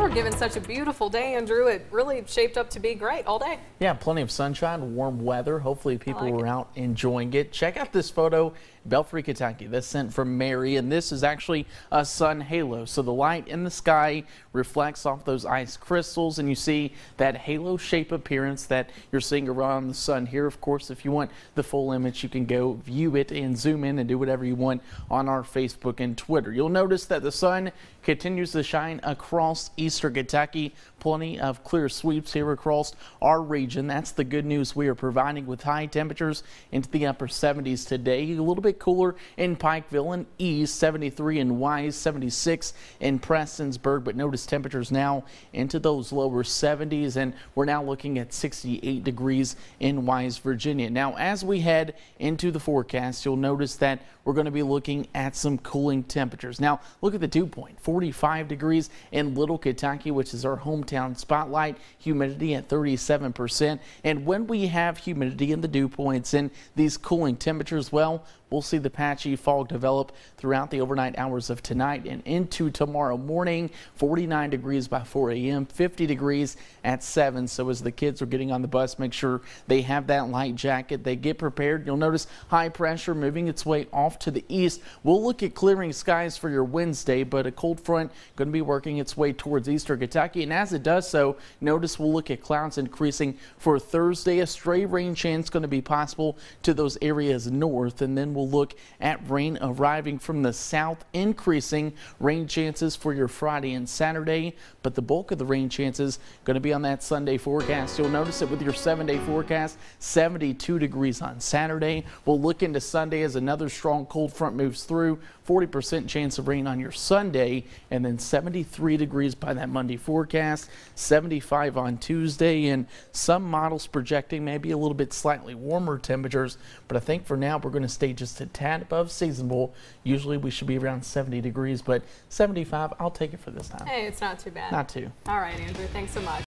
were given such a beautiful day, Andrew. It really shaped up to be great all day. Yeah, plenty of sunshine, warm weather. Hopefully people like were it. out enjoying it. Check out this photo, Belfry, Kentucky. This sent from Mary, and this is actually a sun halo. So the light in the sky reflects off those ice crystals, and you see that halo shape appearance that you're seeing around the sun here. Of course, if you want the full image, you can go view it and zoom in and do whatever you want on our Facebook and Twitter. You'll notice that the sun continues to shine across east Eastern Kentucky. Plenty of clear sweeps here across our region. That's the good news we are providing with high temperatures into the upper 70s today. A little bit cooler in Pikeville and East, 73 in Wise, 76 in Prestonsburg. But notice temperatures now into those lower 70s, and we're now looking at 68 degrees in Wise, Virginia. Now, as we head into the forecast, you'll notice that we're going to be looking at some cooling temperatures. Now, look at the dew point, 45 degrees in Little Kentucky. Kentucky, which is our hometown spotlight. Humidity at 37%. And when we have humidity in the dew points and these cooling temperatures, well, We'll see the patchy fog develop throughout the overnight hours of tonight and into tomorrow morning. 49 degrees by 4 a.m., 50 degrees at 7. So as the kids are getting on the bus, make sure they have that light jacket. They get prepared. You'll notice high pressure moving its way off to the east. We'll look at clearing skies for your Wednesday, but a cold front going to be working its way towards eastern Kentucky. And as it does so, notice we'll look at clouds increasing for Thursday. A stray rain chance going to be possible to those areas north, and then we'll will look at rain arriving from the south, increasing rain chances for your Friday and Saturday. But the bulk of the rain chances going to be on that Sunday forecast. You'll notice it with your seven day forecast 72 degrees on Saturday. We'll look into Sunday as another strong cold front moves through 40% chance of rain on your Sunday and then 73 degrees by that Monday forecast 75 on Tuesday and some models projecting maybe a little bit slightly warmer temperatures. But I think for now we're going to stay just just a tad above seasonable. Usually we should be around 70 degrees, but 75, I'll take it for this time. Hey, it's not too bad. Not too. All right, Andrew, thanks so much.